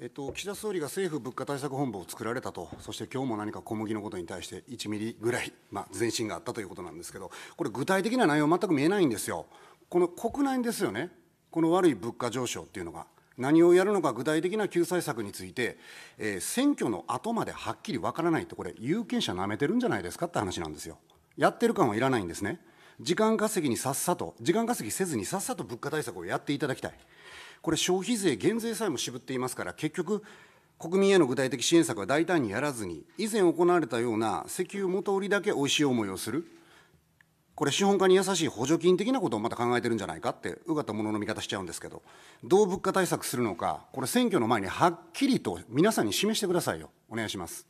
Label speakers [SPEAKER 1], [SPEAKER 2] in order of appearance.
[SPEAKER 1] えっと、岸田総理が政府物価対策本部を作られたと、そして今日も何か小麦のことに対して1ミリぐらい、まあ、前進があったということなんですけど、これ、具体的な内容、全く見えないんですよ、この国内ですよね、この悪い物価上昇っていうのが、何をやるのか、具体的な救済策について、えー、選挙の後まではっきりわからないって、これ、有権者なめてるんじゃないですかって話なんですよ。やってる感はいらないんですね。時間稼ぎにさっさと、時間稼ぎせずにさっさと物価対策をやっていただきたい。これ、消費税減税さえも渋っていますから、結局、国民への具体的支援策は大胆にやらずに、以前行われたような石油元売りだけおいしい思いをする、これ、資本家に優しい補助金的なことをまた考えてるんじゃないかって、うがったものの見方しちゃうんですけど、どう物価対策するのか、これ、選挙の前にはっきりと皆さんに示してくださいよ、お願いします。